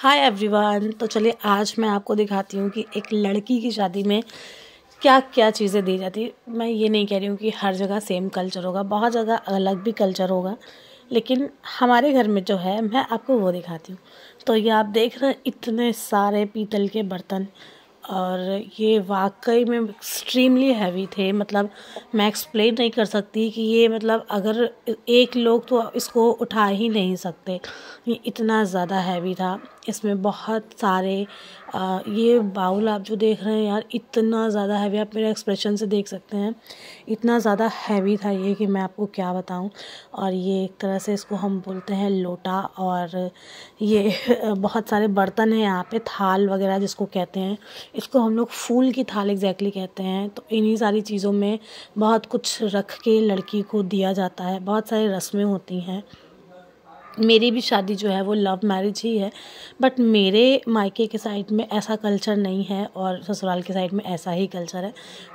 hi everyone तो चलिए आज मैं आपको दिखाती हूँ कि एक लड़की की शादी में क्या क्या चीज़ें दी जाती मैं ये नहीं कह रही हूँ कि हर जगह सेम कल्चर होगा बहुत जगह अलग भी कल्चर होगा लेकिन हमारे घर में जो है मैं आपको वो दिखाती हूँ तो ये आप देख रहे हैं इतने सारे पीतल के बर्तन और ये वाकई में एक्सट्रीमली हैवी थे मतलब मैं एक्सप्लेन नहीं कर सकती कि ये मतलब अगर एक लोग तो इसको उठा ही नहीं सकते ये इतना ज़्यादा हैवी था इसमें बहुत सारे आ, ये बाउल आप जो देख रहे हैं यार इतना ज़्यादा हैवी आप मेरे एक्सप्रेशन से देख सकते हैं इतना ज़्यादा हैवी था ये कि मैं आपको क्या बताऊं और ये एक तरह से इसको हम बोलते हैं लोटा और ये बहुत सारे बर्तन हैं यहाँ पे थाल वगैरह जिसको कहते हैं इसको हम लोग फूल की थाल एग्जैक्टली कहते हैं तो इन्हीं सारी चीज़ों में बहुत कुछ रख के लड़की को दिया जाता है बहुत सारी रस्में होती हैं मेरी भी शादी जो है वो लव मैरिज ही है बट मेरे मायके के साइड में ऐसा कल्चर नहीं है और ससुराल के साइड में ऐसा ही कल्चर है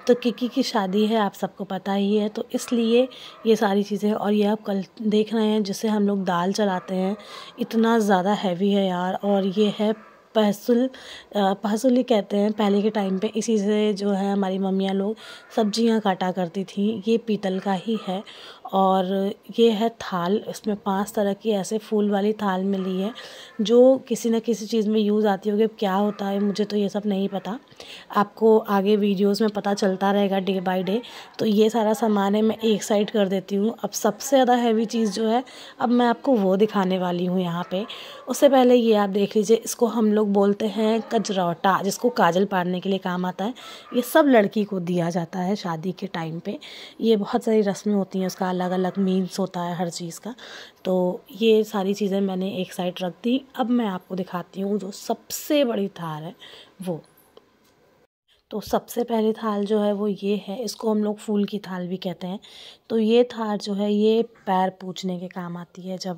तो किकी की शादी है आप सबको पता ही है तो इसलिए ये सारी चीज़ें और ये आप कल देख रहे हैं जिसे हम लोग दाल चलाते हैं इतना ज़्यादा हैवी है यार और ये है पहसुल पहसुल ही कहते हैं पहले के टाइम पे इसी से जो है हमारी मम्मियाँ लोग सब्जियाँ काटा करती थी ये पीतल का ही है और ये है थाल इसमें पांच तरह की ऐसे फूल वाली थाल मिली है जो किसी न किसी चीज़ में यूज़ आती होगी क्या होता है मुझे तो ये सब नहीं पता आपको आगे वीडियोस में पता चलता रहेगा डे बाय डे तो ये सारा सामान है मैं एक साइड कर देती हूँ अब सबसे ज़्यादा हैवी चीज़ जो है अब मैं आपको वो दिखाने वाली हूँ यहाँ पर उससे पहले ये आप देख लीजिए इसको हम लोग लोग बोलते हैं कजरौटा जिसको काजल पारने के लिए काम आता है ये सब लड़की को दिया जाता है शादी के टाइम पे ये बहुत सारी रस्में होती हैं उसका अलग अलग मीन्स होता है हर चीज़ का तो ये सारी चीज़ें मैंने एक साइड रख दी अब मैं आपको दिखाती हूँ जो सबसे बड़ी थार है वो तो सबसे पहली थाल जो है वो ये है इसको हम लोग फूल की थाल भी कहते हैं तो ये थाल जो है ये पैर पूछने के काम आती है जब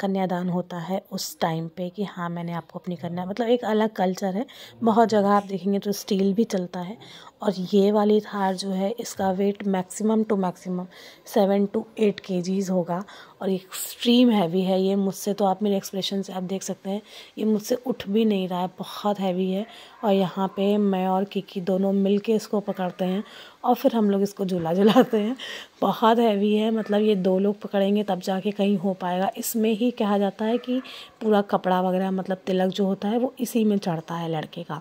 कन्यादान होता है उस टाइम पे कि हाँ मैंने आपको अपनी कन्या मतलब एक अलग कल्चर है बहुत जगह आप देखेंगे तो स्टील भी चलता है और ये वाली थार जो है इसका weight maximum two maximum seven two eight के होगा और एक्सट्रीम हैवी है ये मुझसे तो आप मेरे एक्सप्रेशन से आप देख सकते हैं ये मुझसे उठ भी नहीं रहा है बहुत हैवी है और यहाँ पे मैं और किकी दोनों मिल के इसको पकड़ते हैं और फिर हम लोग इसको झूला झुलाते हैं बहुत हैवी है मतलब ये दो लोग पकड़ेंगे तब जाके कहीं हो पाएगा इसमें ही कहा जाता है कि पूरा कपड़ा वगैरह मतलब तिलक जो होता है वो इसी में चढ़ता है लड़के का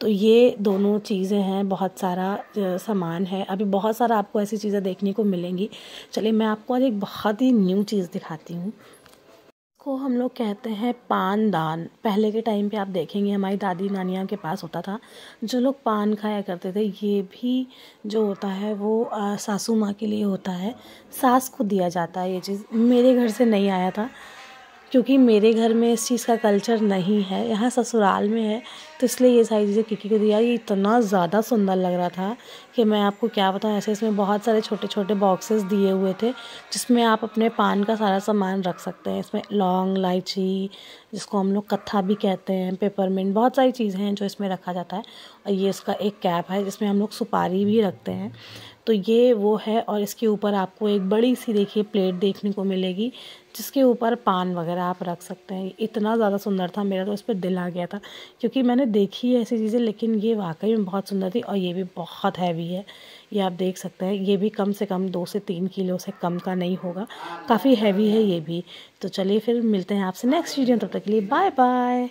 तो ये दोनों चीज़ें हैं बहुत सारा सामान है अभी बहुत सारा आपको ऐसी चीज़ें देखने को मिलेंगी चलिए मैं आपको आज एक बहुत ही न्यू चीज़ दिखाती हूँ को हम लोग कहते हैं पान दान पहले के टाइम पे आप देखेंगे हमारी दादी नानियाँ के पास होता था जो लोग पान खाया करते थे ये भी जो होता है वो सासू माँ के लिए होता है सास को दिया जाता है ये चीज़ मेरे घर से नहीं आया था क्योंकि मेरे घर में इस चीज़ का कल्चर नहीं है यहाँ ससुराल में है तो इसलिए ये सारी चीज़ें किकी को दिया ये इतना ज़्यादा सुंदर लग रहा था कि मैं आपको क्या बताऊँ ऐसे इसमें बहुत सारे छोटे छोटे बॉक्सेस दिए हुए थे जिसमें आप अपने पान का सारा सामान रख सकते हैं इसमें लौंग इलायची जिसको हम लोग कत्था भी कहते हैं पेपरमिंट बहुत सारी चीज़ें हैं जो इसमें रखा जाता है और ये इसका एक कैप है जिसमें हम लोग सुपारी भी रखते हैं तो ये वो है और इसके ऊपर आपको एक बड़ी सी देखिए प्लेट देखने को मिलेगी जिसके ऊपर पान वगैरह आप रख सकते हैं इतना ज़्यादा सुंदर था मेरा तो उस पर दिल आ गया था क्योंकि मैंने देखी है ऐसी चीज़ें लेकिन ये वाकई में बहुत सुंदर थी और ये भी बहुत हैवी है ये आप देख सकते हैं ये भी कम से कम दो से तीन किलो से कम का नहीं होगा काफ़ी हैवी है ये भी तो चलिए फिर मिलते हैं आपसे नेक्स्ट वीडियो तब तक के लिए बाय बाय